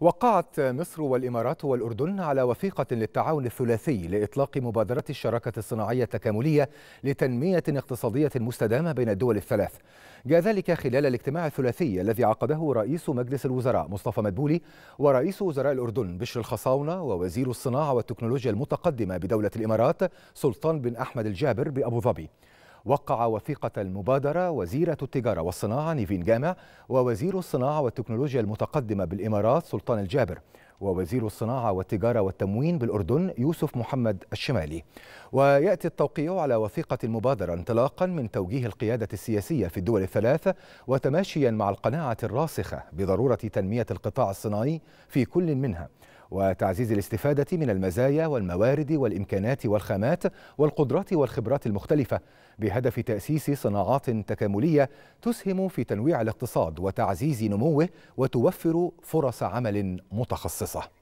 وقعت مصر والإمارات والأردن على وثيقة للتعاون الثلاثي لإطلاق مبادرة الشراكة الصناعية التكاملية لتنمية اقتصادية مستدامة بين الدول الثلاث جاء ذلك خلال الاجتماع الثلاثي الذي عقده رئيس مجلس الوزراء مصطفى مدبولي ورئيس وزراء الأردن بشر الخصاونة ووزير الصناعة والتكنولوجيا المتقدمة بدولة الإمارات سلطان بن أحمد الجابر بأبو ظبي وقع وثيقة المبادرة وزيرة التجارة والصناعة نيفين جامع ووزير الصناعة والتكنولوجيا المتقدمة بالإمارات سلطان الجابر ووزير الصناعة والتجارة والتموين بالأردن يوسف محمد الشمالي ويأتي التوقيع على وثيقة المبادرة انطلاقا من توجيه القيادة السياسية في الدول الثلاث وتماشيا مع القناعة الراسخة بضرورة تنمية القطاع الصناعي في كل منها وتعزيز الاستفادة من المزايا والموارد والإمكانات والخامات والقدرات والخبرات المختلفة بهدف تأسيس صناعات تكاملية تسهم في تنويع الاقتصاد وتعزيز نموه وتوفر فرص عمل متخصصة